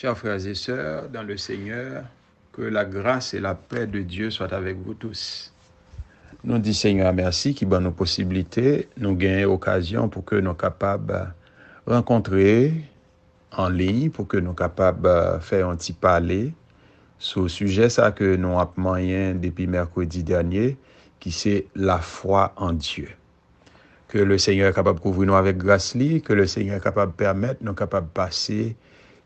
Chers frères et sœurs, dans le Seigneur, que la grâce et la paix de Dieu soient avec vous tous. Nous disons Seigneur merci qui donne nos possibilités, nous gagnons occasion pour que nous capables de rencontrer en ligne, pour que nous capables de faire un petit parler sur le sujet que nous avons depuis mercredi dernier, qui c'est la foi en Dieu. Que le Seigneur est capable de couvrir nous avec grâce, que le Seigneur est capable de permettre, nous capables de passer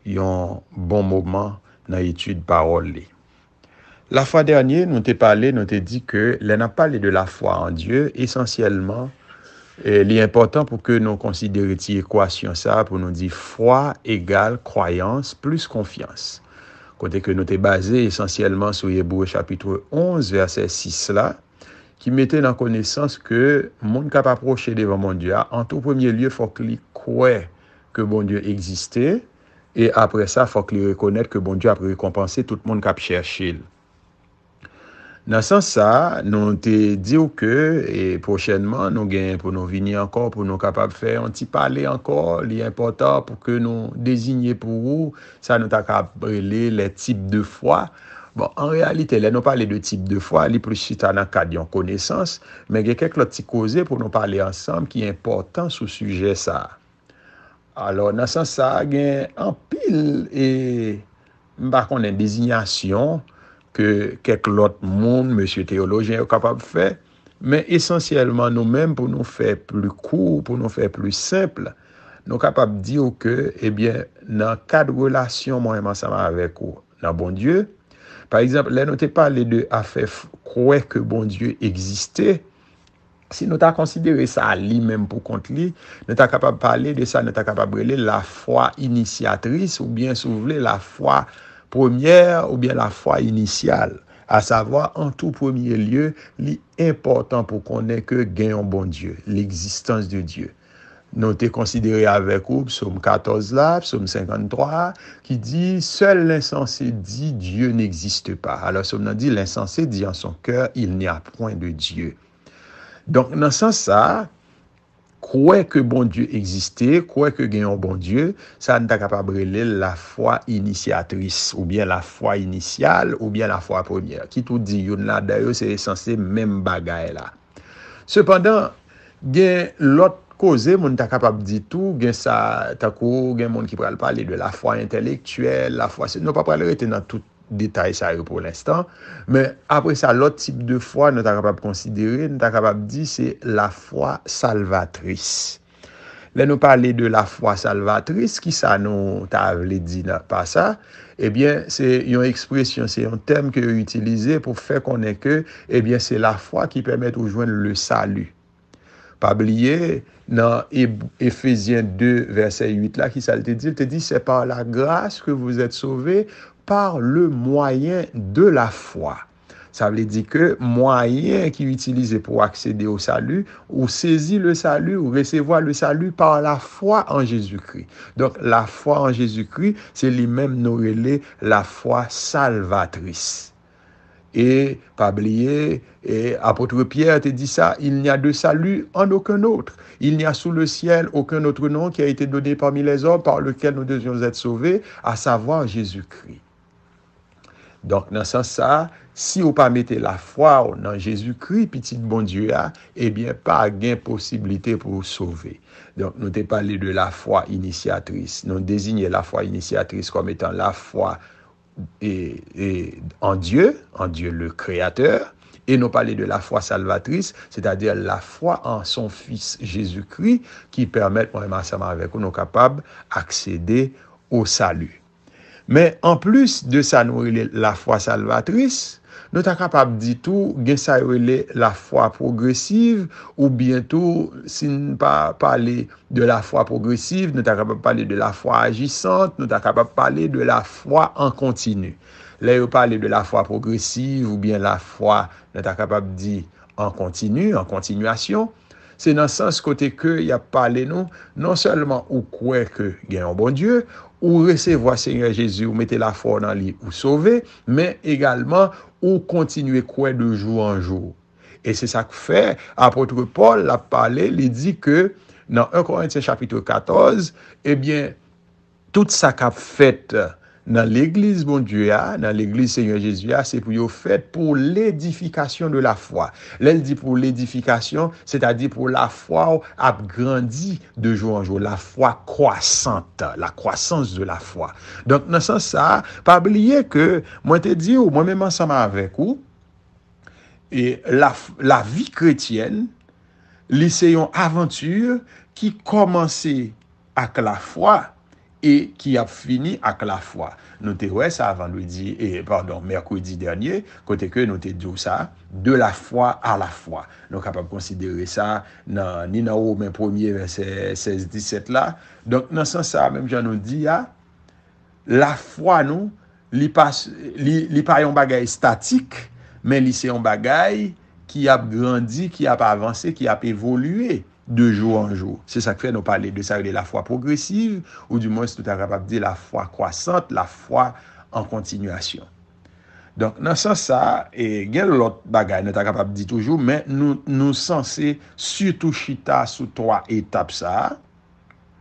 yon bon mouman nan etude parol li. La fwa dernye, nou te pale, nou te di ke, le nan pale de la fwa an Diyo, esensyelman, eh, li important pou ke nou konsidere ti ekwasyon sa, pou nou di fwa egal kwayans plus konfians. Kote ke nou te baze esensyelman sou Yebou e chapitre 11 verset 6 la, ki mette nan konesans ke moun kap aproche devan moun Diyo, an tou pwemye liye fwa kli kwe ke moun Diyo egziste, E apre sa fok li rekonet ke bon diyo apre rekompansi tout moun kap chersil. Nan san sa, nou te di ou ke, e prochenman nou gen pou nou vini ankor pou nou kapap fè, on ti pale ankor li importan pou ke nou dezignye pou ou, sa nou tak ap rele le tip de fwa. Bon, an realite, le nou pale de tip de fwa, li pou chita nan kad yon konesans, men gen kek lot ti koze pou nou pale ansanm ki importan sou suje sa. alo nan san sa gen anpil e mbakon nen dezinyasyon ke kek lot moun monsye teolojen yo kapap fe, men esensyelman nou men pou nou fe pli kou, pou nou fe pli semple, nou kapap di yo ke, ebyen eh nan kat relasyon mwen yaman sama avek ou nan bon dieu, par exemple, le note pa le de a fe kouwe ke bon dieu egziste, Si nou ta konsidere sa li menm pou kont li, nou ta kapab pale de sa, nou ta kapab rele la fwa iniciatris ou bien sou vle la fwa pwomièr ou bien la fwa inicial. A savo, an tou pwomiè liye, li importan pou konen ke genyon bon Diyo, l'eksistans de Diyo. Nou te konsidere avek ou, psom 14 la, psom 53, ki di, sel l'insansè di, Diyo n'eksiste pa. Alors, som nan di, l'insansè di an son kèr, il n'y a prouen de Diyo. Donk nan san sa, kouè ke bon dieu egziste, kouè ke genyon bon dieu, sa an ta kapab rele la fwa iniciatris, ou bien la fwa inisial, ou bien la fwa premier. Ki tou di yon la, dayo se san se men bagay la. Sependan, gen lot koze moun ta kapab di tou, gen sa takou, gen moun ki pral pale de la fwa intelektuel, la fwa se, nou pa pral rete nan tout. Detay sa yo pou l'instant. Men apre sa, lot tip de fwa nou ta kapab konsidere, nou ta kapab di, se la fwa salvatris. Le nou pale de la fwa salvatris, ki sa nou ta avle di nan pa sa, ebyen, se yon ekspresyon, se yon tem ke yon utilize pou fe konen ke, ebyen, se la fwa ki pwemete oujwen le salu. Pa blye nan Efesien 2, verset 8 la, ki sa lte di, te di, se pa la grase ke vous ete sauve, par le moyen de la foi. Ça veut dire que moyen qui est pour accéder au salut, ou saisir le salut, ou recevoir le salut par la foi en Jésus-Christ. Donc la foi en Jésus-Christ, c'est lui-même nous la foi salvatrice. Et, pas oublier, et apôtre Pierre te dit ça, il n'y a de salut en aucun autre. Il n'y a sous le ciel aucun autre nom qui a été donné parmi les hommes par lequel nous devions être sauvés, à savoir Jésus-Christ. Donk nan san sa, si ou pa mette la fwa ou nan Jésus-Christ, piti de bon Dieu a, ebyen eh pa gen posibilite pou ou sove. Donk nou te pale de la fwa iniciatris. Nou dezigne la fwa iniciatris kom etan la fwa e, e, en Dieu, en Dieu le kreator, e nou pale de la fwa salvatris, c'est-a-dire la fwa an son fils Jésus-Christ ki permette moun emasama avek ou nou kapab akse de ou salu. Men en plus de sa nou rele la fwa salvatris, nou ta kapap di tou gen sa rele la fwa progresiv ou bientou si nou pa pale de la fwa progresiv, nou ta kapap pale de la fwa agisant, nou ta kapap pale de la fwa an kontinu. Se nan sans kote ke y ap pale nou, non, non selman ou kwe ke gen yon bon dieu, ou resevo a Seigneur Jezu, ou mette la for nan li ou sove, men egalman ou kontinue kwe de jou an jou. E se sa kou fe, apotre Paul ap pale li di ke nan 1 Korintse chapitou 14, ebyen eh tout sa kap fète nan l'Eglise Bon Dieu a, nan l'Eglise Seigneur Jésus a, se pou yo fet pou l'edifikasyon de la fwa. Lèl di pou l'edifikasyon, se ta di pou la fwa ou ap grandi de jou anjou, la fwa kwasante, la kwasans de la fwa. Donk nan san sa, pa bliye ke, mwen te di ou mwen menman sama avek ou, e la vi kretyen, li se yon aventur, ki komanse ak la fwa, E ki ap fini ak la fwa. Nou te wè sa avan lwedi, e pardon, merkwidi dernye, kote ke nou te djou sa, de la fwa a la fwa. Nou kap ap konsidere sa nan ni nan ou men premier 16-17 la. Donk nan san sa, menm jan nou di ya, la fwa nou, li pa yon bagay statik, men li se yon bagay ki ap grandi, ki ap avanse, ki ap evolue. De jo an jo. Se sa kwe nou pale de sa ou de la fwa progresiv, ou di mwen se nou ta grapap de la fwa kwasant, la fwa an kontinuasyon. Donk nan san sa, gen lout bagay, nou ta grapap di toujou, men nou san se sutou chita sou 3 etap sa.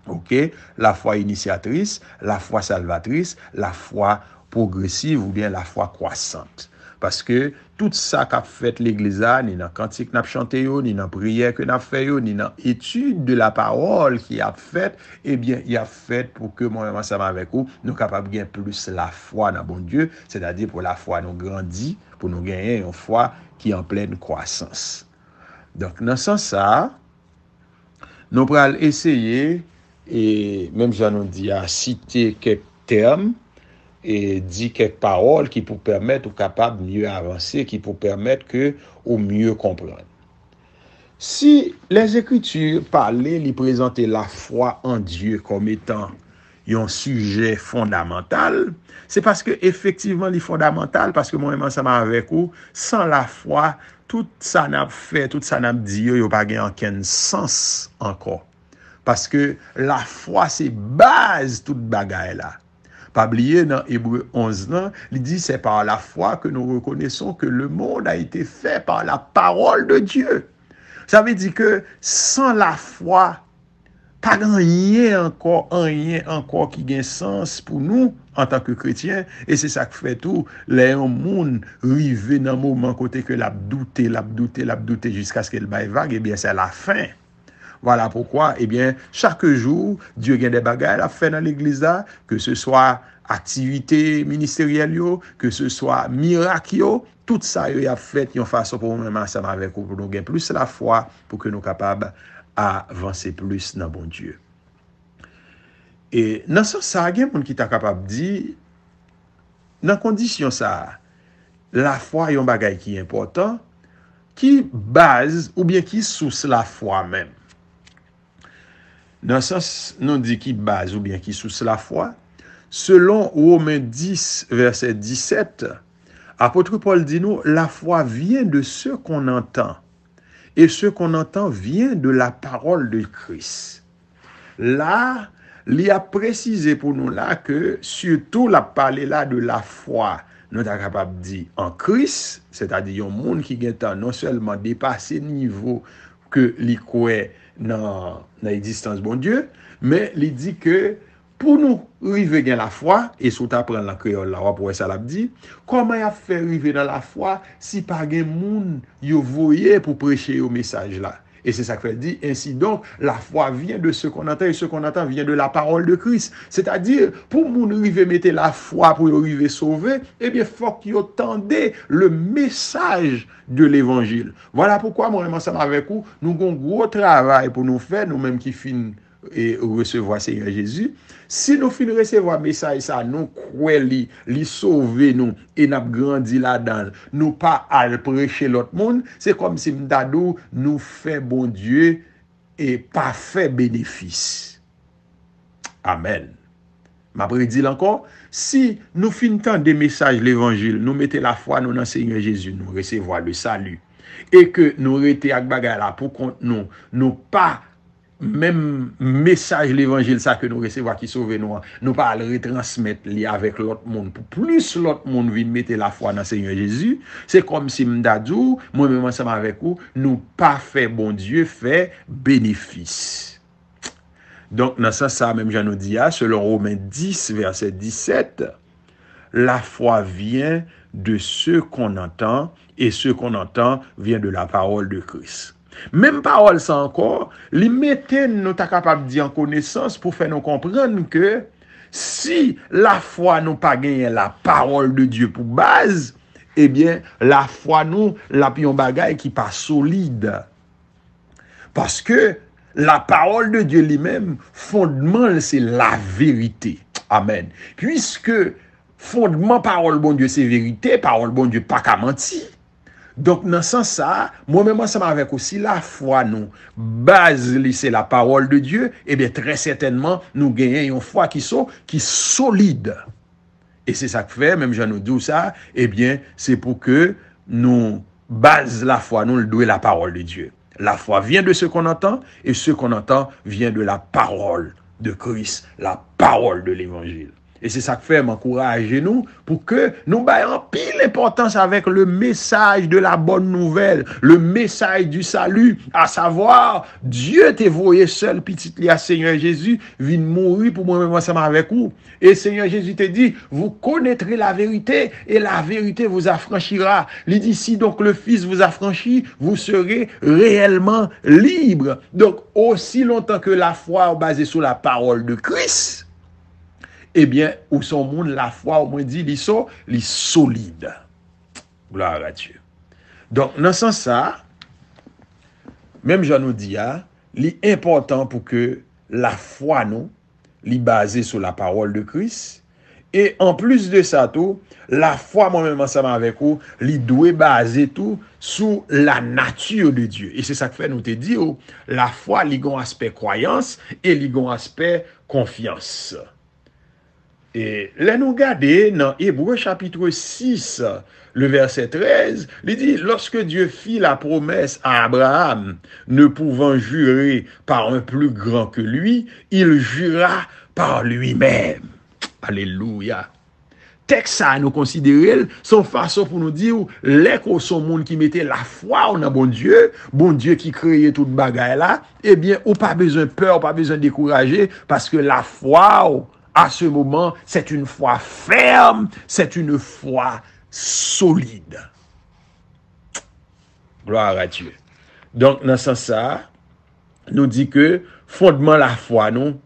Ok, la fwa iniciatris, la fwa salvatris, la fwa progresiv ou bien la fwa kwasant. Paske tout sa kap fet l'egleza, ni nan kantik nap chante yo, ni nan priyer ke nap feyo, ni nan etude la parol ki ap fet, ebyen, eh y ap fet pou ke moun mèman sa mè avèk ou nou kap ap gen plus la fwa nan bon dieu, se da di pou la fwa nou grandi, pou nou genyen yon fwa ki en plèn kwasans. Donk nan san sa, nou pral eseye, e mèm jan nou di a site kep term, e di kek parol ki pou permèt ou kapab myè avansè, ki pou permèt ke ou myè komprèn. Si les ekwitur pale li prezante la fwa an Diyo kom etan yon sujè fondamental, se paske efektivman li fondamental paske moun men seman avèk ou, san la fwa, tout sa nap fè, tout sa nap Diyo, yon pa gen an ken sens anko. Paske la fwa se baz tout bagay la. Pabliye nan Hebre 11 nan, li di se par la fwa ke nou rekoneson ke le moun a ite fe par la parol de Diyo. Sa ve di ke san la fwa, pa dan yen anko, an yen anko ki gen sens pou nou an tak ke kretyen, e se sa k fwe tou, le yon moun rive nan moun man kote ke la bdoute, la bdoute, la bdoute, jiska se ke l bayvage, ebyen se la fwen. Voilà pourquoi, eh bien, chaque jour, Dieu gagne des bagailles à faire dans l'église-là, que ce soit activité ministérielle yo, que ce soit miracle yo, tout ça yo y a fait yon façon pour nous m'amasser avec vous, pour nous gagne plus la foi, pour que nous capables à avancer plus dans bon Dieu. Et dans ce saga, y a un monde qui t'a capable de dire, dans condition ça, la foi yon bagaille qui est important, qui base ou bien qui source la foi même. nan sas nan di ki baz ou bien ki sous la fwa, selon ou omen 10, verset 17, apotre Paul di nou, la fwa vyen de se kon anten, e se kon anten vyen de la parol de Chris. La, li a prezise pou nou la ke, suto la pale la de la fwa, nou ta kapab di, an Chris, se ta di yon moun ki gen tan non selman depase nivou ke li kwey, nan y distans bon Diyo, men li di ke, pou nou rive gen la fwa, e sou ta pren la kriol la wap wè salab di, koman ya fè rive dan la fwa si pa gen moun yo voye pou preche yo mesaj la? Et c'est sacré dit, ainsi donc, la foi vient de ce qu'on entend, et ce qu'on entend vient de la parole de Christ. C'est-à-dire, pou moun rive mette la foi pou rive sauver, eh bien, fok yo tende le message de l'évangile. Voilà pourquoi moun remansame avekou, nou gon gwo travay pou nou fè nou menm ki fin... e resevo a Seigneur Jezu. Si nou fin resevo a mesaj sa, nou kwe li, li sove nou, e nap grandi la dan, nou pa al preche lot moun, se kom si mdadou nou fe bon Dieu e pa fe benefis. Amen. Mabre di lankor, si nou fin tan de mesaj l'Evangil, nou mette la fwa nou nan Seigneur Jezu, nou resevo a le salu, e ke nou rete ak bagala pou kont nou, nou pa, Mèm mesaj l'évangil sa ke nou resse vwa ki souve nou an, nou pal re-transmet li avèk l'ot moun pou plus l'ot moun vin mette la fwa nan Seigneur Jezu, se kom si mdadou, mwen mèman seman avèk ou, nou pa fè bon Dieu fè benefis. Donk nan san sa mèm jan nou diya, selon Romèn 10, verset 17, la fwa vyen de se kon anten, e se kon anten vyen de la parol de Krisk. Mem parol sa ankor, li meten nou ta kapab di an konesans pou fè nou komprenn ke si la fwa nou pa genyen la parol de Diyo pou baz, ebyen la fwa nou la piyon bagay ki pa solide. Paske la parol de Diyo li men, fondman se la verite. Amen. Piske fondman parol bon Diyo se verite, parol bon Diyo pa ka manti, Donc, dans ce sens, moi-même, ensemble avec aussi la foi, nous, base, c'est la parole de Dieu, et eh bien, très certainement, nous gagnons une foi qui est qui solide. Et c'est ça que fait, même nous dis ça, et eh bien, c'est pour que nous, base, la foi, nous, le doué la parole de Dieu. La foi vient de ce qu'on entend, et ce qu'on entend vient de la parole de Christ, la parole de l'évangile. Et c'est ça que fait m'encourager nous, pour que nous en pile importance avec le message de la bonne nouvelle, le message du salut, à savoir, Dieu t'est voyé seul, petit lié à Seigneur Jésus, pour mourir pour Moi même ensemble avec vous.» Et Seigneur Jésus te dit, vous connaîtrez la vérité, et la vérité vous affranchira. Il dit, si donc le fils vous affranchit, vous serez réellement libre. Donc, aussi longtemps que la foi basée sur la parole de Christ, Ebyen, ou son moun la fwa, ou mwen di li so, li solide. Gloa vatye. Donk, nan san sa, menm jan nou di ya, li important pou ke la fwa nou, li baze sou la parol de Kris, e an plus de sa tou, la fwa mwen menman sama avek ou, li dwe baze tou sou la natye de Diyo. E se sa kwen nou te di ou, la fwa li goun aspe kwayans, e li goun aspe konfians. Le nou gade nan Ebreu chapitre 6, le verse 13, li di, lorsque Dieu fit la promesse à Abraham, ne pouvant jurer par un plus grand que lui, il jura par lui-même. Alléluia. Texa nou considére son fason pou nou di ou, lèk ou son moun ki mette la fwa ou nan bon dieu, bon dieu ki kreye tout bagay la, ou pa bezon peur, ou pa bezon dekouraje, paske la fwa ou, A se mouman, set un fwa ferm, set un fwa solide. Gloire a Dieu. Donk nan san sa, nou di ke fondman la fwa nou,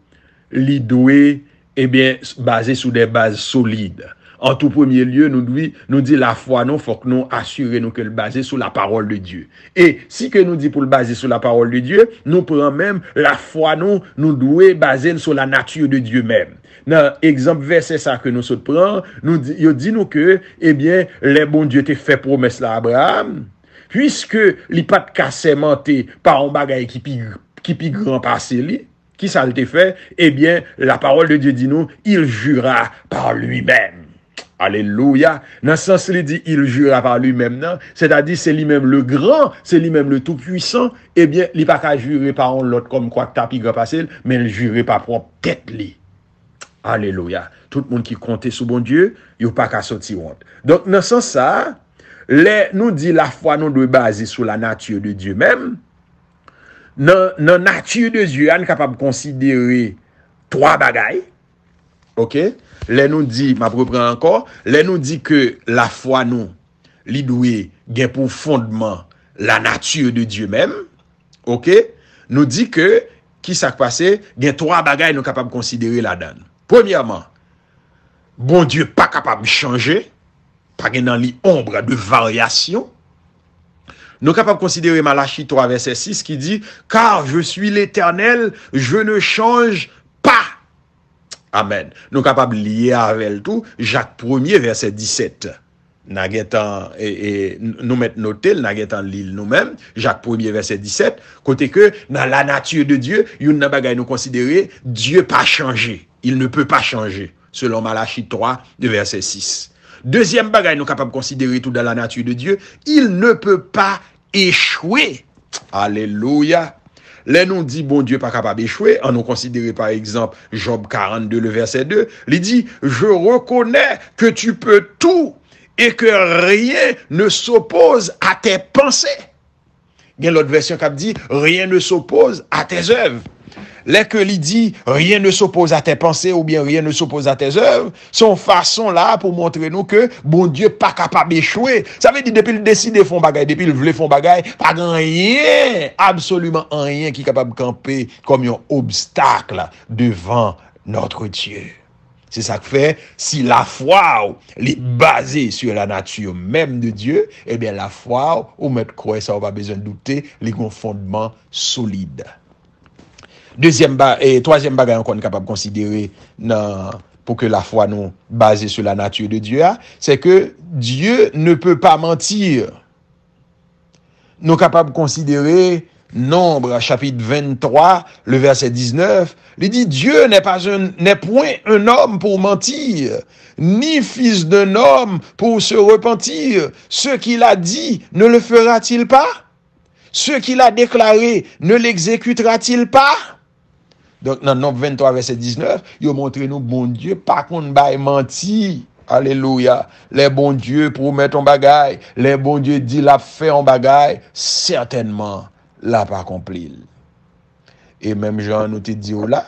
li doue, ebyen, eh base sou de base solide. An tou premier lieu, nou di la fwa nou, fwa kon nou asyre nou ke l base sou la parol de Dieu. E si ke nou di pou l base sou la parol de Dieu, nou pren mèm la fwa non, nou, nou doue base sou la natye de Dieu mèm. nan ekzamp ve se sa ke nou sot pran, nou yo di nou ke, ebyen, le bon die te fe promes la Abraham, pwiske li pat ka semente pa an bagay ki pi gran pase li, ki sa le te fe, ebyen, la parol de die di nou, il jura par lui men. Aleluya! Nan sens li di, il jura par lui men nan, se ta di, se li men le gran, se li men le tou pwisan, ebyen, li pat ka jure pa an lot kom kwa ki ta pi gran pase li, men jure pa pran pet li. Aleloya, tout moun ki konte sou bon Dieu Yo pa ka soti wot Donk nan san sa Le nou di la fwa nou dwe baze sou la natye de Dieu mem Nan natye de Dieu an kapab konsidere 3 bagay Ok Le nou di, ma bre pre ankor Le nou di ke la fwa nou Li dwe gen pou fondman La natye de Dieu mem Ok Nou di ke, ki sak pase Gen 3 bagay nou kapab konsidere la dan Premiyaman, bon die pa kapab chanje, pa gen nan li ombre de varyasyon, nou kapab konsidere Malachi 3 verset 6 ki di, kar je suis l'éternel, je ne chanje pa. Amen. Nou kapab liye avèl tou, Jacques 1 verset 17. Nan gen tan, nou met notel, nan gen tan li nou men, Jacques 1 verset 17, kote ke nan la natye de die, yon nan bagay nou konsidere die pa chanje. il ne peut pas changer, selon Malachi 3, de verset 6. Deuxième bagaille, nous capables de considérer tout dans la nature de Dieu, il ne peut pas échouer. Alléluia. Les nous dit, bon Dieu, pas capable d'échouer. En nous considéré, par exemple, Job 42, le verset 2. Il dit, je reconnais que tu peux tout et que rien ne s'oppose à tes pensées. Il y a version qui dit, rien ne s'oppose à tes œuvres. Le ke li di, rien ne so pose a te pense ou bien rien ne so pose a te zev, son fason la pou montre nou ke bon Diyo pa kapab echwe. Sa ve di depil deside fon bagay, depil vle fon bagay, pa gen yin, absolouman yin ki kapab kampe kom yon obstakle devan notre Diyo. Se sa ke fe, si la fwa ou li baze su la natu yo mem de Diyo, e eh ben la fwa ou met kwe sa ou pa bezen doute li kon fondman solide. Deuxième ba, et troisième bagage qu'on est capable de considérer non, pour que la foi nous basée sur la nature de Dieu, c'est que Dieu ne peut pas mentir. Nous capables de considérer Nombre, chapitre 23, le verset 19, il dit, Dieu n'est pas n'est point un homme pour mentir, ni fils d'un homme pour se repentir. Ce qu'il a dit, ne le fera-t-il pas? Ce qu'il a déclaré, ne l'exécutera-t-il pas? Donk nan nop 23 verset 19, yo montre nou bondye pa kon ba e manti. Aleluya. Le bondye pou met on bagay. Le bondye di la fe on bagay. Sertenman la pa komplil. E menm jan nou te di ou la.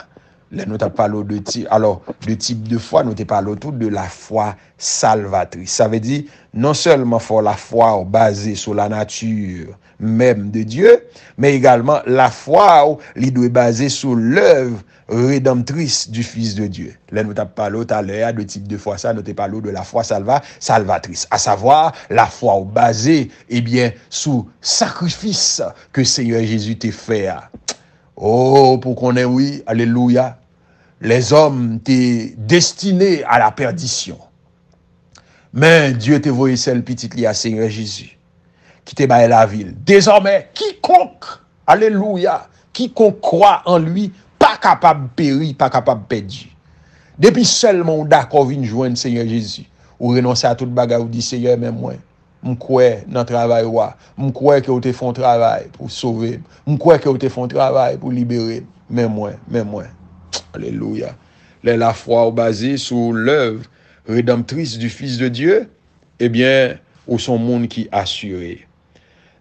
Là, nous de type, alors, de type de foi, nous pas parlé tout de la foi salvatrice. Ça veut dire, non seulement faut la foi basée sur la nature même de Dieu, mais également la foi, elle doit basée sur l'œuvre rédemptrice du Fils de Dieu. Là, nous avons parlé à l'heure de type de foi, ça, nous pas parlé de la foi salva, salvatrice. À savoir, la foi basée, eh bien, sur sacrifice que Seigneur Jésus t'a fait. Oh, pour qu'on ait oui, alléluia. Les om te destine a la perdition. Men, Dieu te voye sel pitit li a Seigneur Jésus. Ki te bae la vil. Dezorme, kikonk, aleluya, kikonk kwa an lui, pa kapab peri, pa kapab pedi. Depi selman ou da kovine jwenn Seigneur Jésus, ou renonse a tout baga ou di Seigneur, men mwen. Mwen kwe nan travay wwa. Mwen kwe ke ou te fon travay pou sove. Mwen kwe ke ou te fon travay pou libere. Men mwen, men mwen. Aleluya, lè la fwa ou baze sou lèv redemptris du Fils de Dieu, ebyen eh ou son moun ki asyre.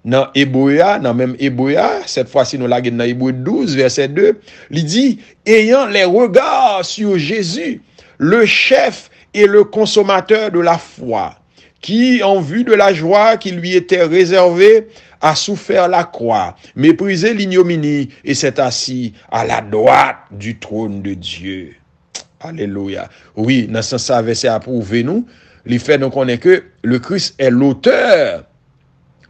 Nan Ebuya, nan menm Ebuya, set fwa si nou lage nan Ebuya 12, verset 2, li di, Eyan lè regard sou Jésus, le chef et le consommateur de la fwa. qui, en vue de la joie qui lui était réservée, a souffert la croix, méprisé l'ignominie et s'est assis à la droite du trône de Dieu. Alléluia. Oui, dans ce sens, verset approuvé nous. L'effet, donc, on est que le Christ est l'auteur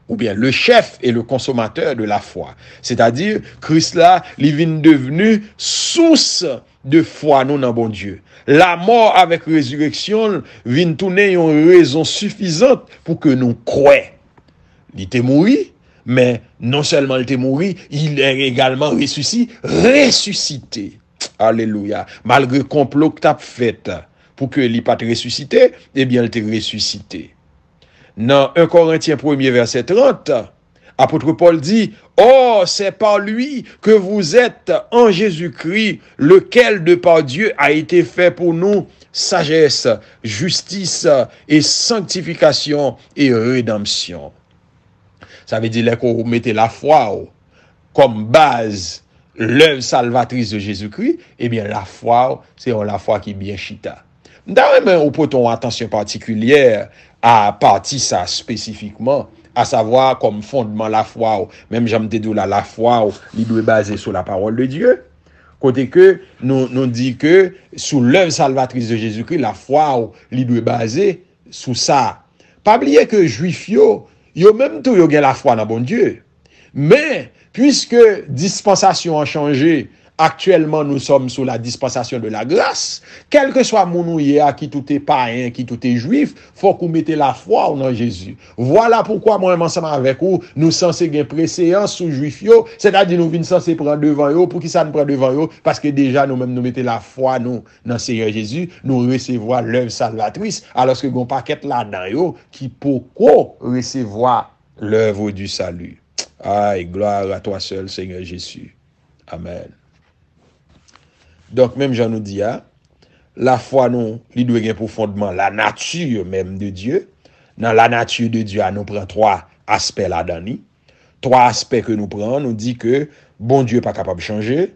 ou bien le chef et le consommateur de la foi. C'est-à-dire, Christ là, il devenu source de foi nous dans bon Dieu. La mort avec résurrection vient tourner une raison suffisante pour que nous croyons. Il était mort, mais non seulement il était mort, il est également ressuscité, ressuscité. Alléluia. Malgré le complot que tu as fait pour que il pas ressuscité, eh bien il était ressuscité. Dans 1 Corinthiens 1 verset 30, Apôtre Paul dit, Oh, c'est par lui que vous êtes en Jésus-Christ, lequel de par Dieu a été fait pour nous sagesse, justice et sanctification et rédemption. Ça veut dire que vous mettez la foi oh, comme base l'œuvre salvatrice de Jésus-Christ, eh bien la foi, oh, c'est la foi qui bien chita. Nda wè mè ou poton atansyon partikulyè a pati sa spesifikman, a savoa kom fondman la fwa ou, mèm jame dedou la la fwa ou li dwe base sou la parol de Diyo, kote ke nou nou di ke sou lèv salvatris de Jezoukri, la fwa ou li dwe base sou sa. Pa blyè ke juif yo, yo mèm tou yo gen la fwa nan bon Diyo. Mè, pwiske dispansasyon an chanje, aktuellement nous sommes sous la dispensation de la grâce, quel que soit mounou yé a qui tout est païen, qui tout est juif, faut qu'on mette la foi ou nan Jésus. Voilà pourquoi moi m'ensemme avec vous, nous sensé guen preséance ou juifio, c'est-à-dire nous venez sensé prendre devant vous, pour qui ça nous prend devant vous, parce que déjà nous-mêmes nous mette la foi, non, nan Seigneur Jésus, nous recevoir l'œuvre salvatrice, alors ce que vous ne parquette là-dedans, c'est-à-dire nous, qui pourquoi recevoir l'œuvre ou du salut. Aïe, gloire à toi seul, Seigneur Jésus. Amen. Donk menm jan nou di a, la fwa nou li dwe gen pou fondman la natyre menm de Diyo. Nan la natyre de Diyo a nou pren 3 aspe la dani. 3 aspe ke nou pren, nou di ke, bon Diyo pa kapab chanje,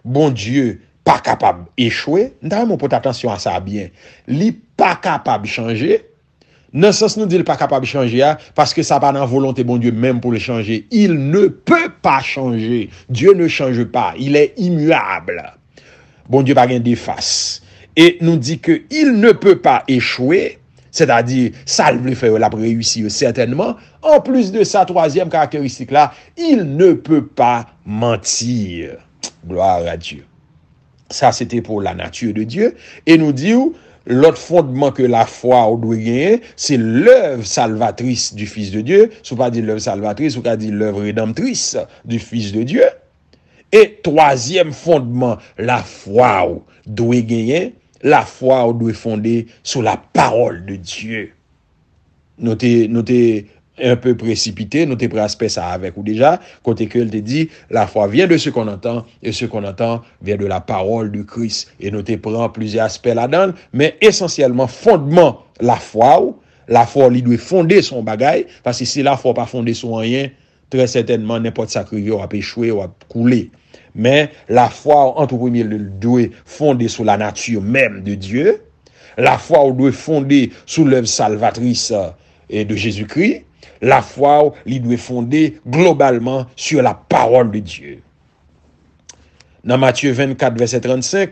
bon Diyo pa kapab echwe. Nan, moun pote atensyon a sa bien. Li pa kapab chanje, nan sens nou di li pa kapab chanje a, paske sa pa nan volante bon Diyo menm pou le chanje. Il ne pe pa chanje, Diyo ne chanje pa, il e imuable. Bon, Dieu va rien défasse. Et nous dit qu'il ne peut pas échouer, c'est-à-dire salver la réussite certainement, en plus de sa troisième caractéristique-là, il ne peut pas mentir. Gloire à Dieu. Ça, c'était pour la nature de Dieu. Et nous dit, l'autre fondement que la foi doit gagner, c'est l'œuvre salvatrice du Fils de Dieu. S'il ne s'est pas dit l'œuvre salvatrice, s'il s'est pas dit l'œuvre rédemptrice du Fils de Dieu. Et troisième fondement, la foi ou dou e genyen, la foi ou dou e fondé sou la parole de Dieu. Nou te, nou te, un peu précipité, nou te preasper sa avek ou deja, kote ke l te di, la foi vien de sou kon anten, et sou kon anten vien de la parole de Christ. Et nou te pren plusieurs aspects la dan, mais essentiellement, fondement, la foi ou, la foi ou li dou e fondé son bagay, parce que si la foi ou pa fondé sou anyen, très certainement, n'importe sa crivi ou a péchoué ou a koulé. Mais la foi, entre tout doit être fondée sur la nature même de Dieu. La foi doit fonder sur l'œuvre salvatrice euh, et de Jésus-Christ. La foi doit être fondée globalement sur la parole de Dieu. Dans Matthieu 24, verset 35,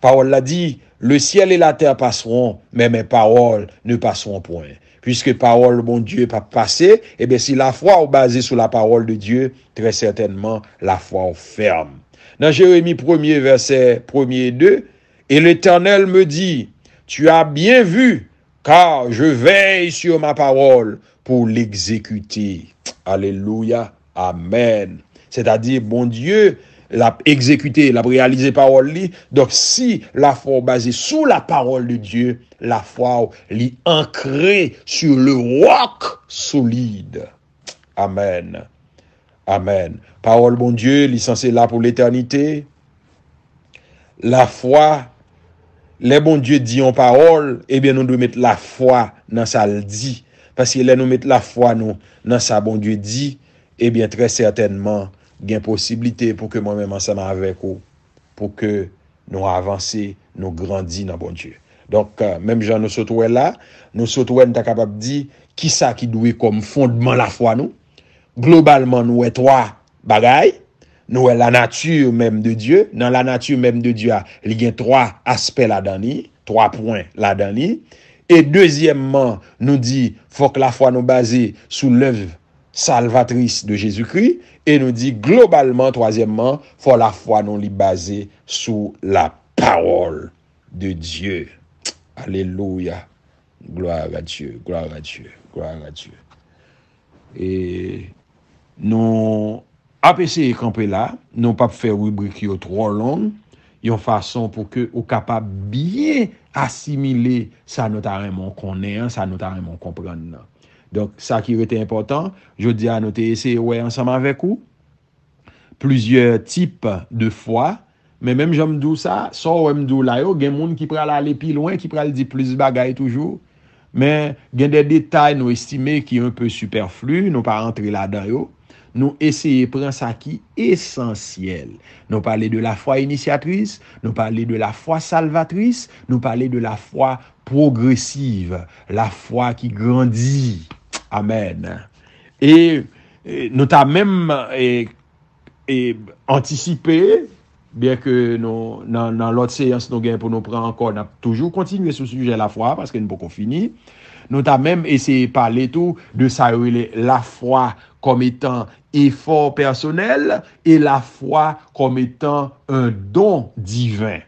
parole la dit « le ciel et la terre passeront, mais mes paroles ne passeront point puisque parole bon Dieu pas passé, et eh bien si la foi est basée sur la parole de Dieu, très certainement la foi ferme. Dans Jérémie 1er verset 1er 2, et l'Éternel me dit, tu as bien vu, car je veille sur ma parole pour l'exécuter. Alléluia. Amen. C'est-à-dire, bon Dieu l ap ekzekute, l ap realize parol li, dok si la fwa ou baze sou la parol li die, la fwa ou li ankre sur le wak solide. Amen. Amen. Parol bon die, li sanse la pou l eternite. La fwa, le bon die di yon parol, ebyen nou dwe met la fwa nan sa l di, paske le nou met la fwa nou nan sa bon die di, ebyen eh tre certainman, gen posibilite pou ke mwen menman sa nan avek ou, pou ke nou avanse, nou grandi nan bon Diyo. Donk, euh, menm jan nou sot wè la, nou sot wè nou ta kapap di, ki sa ki dwi kom fondman la fwa nou? Globalman nou wè 3 bagay, nou wè la natyur menm de Diyo, nan la natyur menm de Diyo, li gen 3 aspe la dani, 3 pwen la dani, e deuxyèmman nou di, fok la fwa nou baze sou lèv salvatris de Jezoukri, e nou di globalman, troazèmman, fò la fwa nou li bazè sou la parol de Diyo. Aleluya. Gloar a Diyo. Gloar a Diyo. Gloar a Diyo. E nou apese ekampè la, nou pa pou fè wibri ki yo tro long, yon fason pou ke ou kapab biye asimile sa notareman konen, sa notareman kompren nan. Donk sa ki rete important, jodi anote ese wey ansaman vek ou. Plouzyer tip de fwa, men menm jom dou sa, sou wèm dou la yo, gen moun ki pral ale pi loin, ki pral di plouz bagay toujou. Men gen de detay nou estime ki un peu superflu, nou pa entre la da yo. Nou eseye pran sa ki esensyel. Nou pale de la fwa iniciatris, nou pale de la fwa salvatris, nou pale de la fwa progresiv, la fwa ki grandzi. Amen. Et nous t'a même e, anticipé, bien que dans l'autre séance, nous gagne pour nous prendre encore, nous avons toujours continué ce sujet de la foi parce qu'il n'est pas qu'on finit. Nous t'a même essayé par l'étau de s'avouer la foi comme étant effort personnel et la foi comme étant un don divin.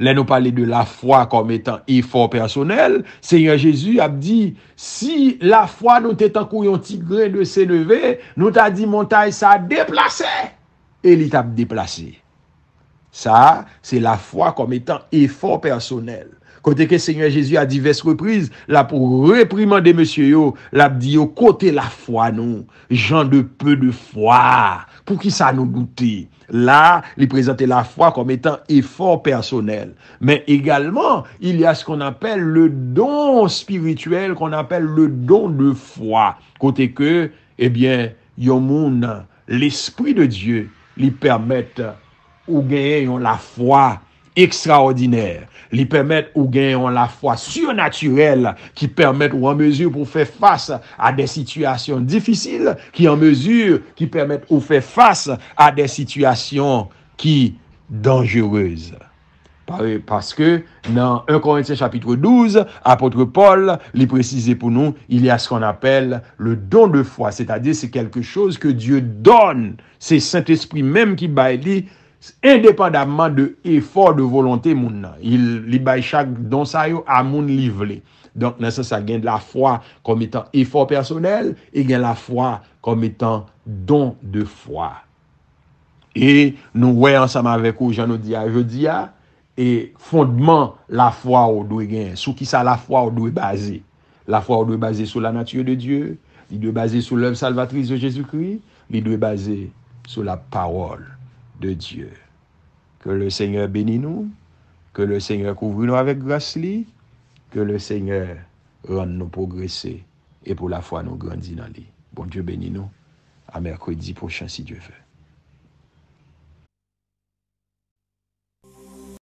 Lè nou pale de la fwa kom etan efor personel, Seigneur Jésus ap di, Si la fwa nou te tankou yon tigre de sè neve, Nou ta di montay sa deplase, E li ta deplase. Sa, se la fwa kom etan efor personel. Kote ke Seigneur Jésus a divers reprise, La pou reprimande monsie yo, La di yo kote la fwa nou, Jan de peu de fwa. Pour qui ça nous doute Là, il présenter la foi comme étant effort personnel. Mais également, il y a ce qu'on appelle le don spirituel, qu'on appelle le don de foi. Côté que, eh bien, l'esprit de Dieu, lui permette ou gagner la foi Extraordinaire. Li permettent ou on la foi surnaturelle, qui permettent ou en mesure pour faire face à des situations difficiles, qui en mesure, qui permettent ou face à des situations qui dangereuses. Parce que dans 1 Corinthiens chapitre 12, apôtre Paul les précise pour nous, il y a ce qu'on appelle le don de foi, c'est-à-dire c'est quelque chose que Dieu donne, c'est Saint-Esprit même qui baille Independabman de efor de volonté moun nan Li baychak don sayo a moun livle Donk nan sa sa gen la fwa Kom etan efor personel E gen la fwa kom etan don de fwa E nou wey ansama veko Je nou diya, je diya E fondman la fwa ou dwe gen Sou ki sa la fwa ou dwe baze La fwa ou dwe baze sou la natye de Diyo Li dwe baze sou l'oev salvatriz de Jezoukri Li dwe baze sou la parol de Dieu. Que le Seigneur bénisse nous, que le Seigneur couvre nous avec grâce, que le Seigneur rende nous progresser et pour la foi nous grandir dans lui. Bon Dieu bénisse nous. À mercredi prochain si Dieu veut.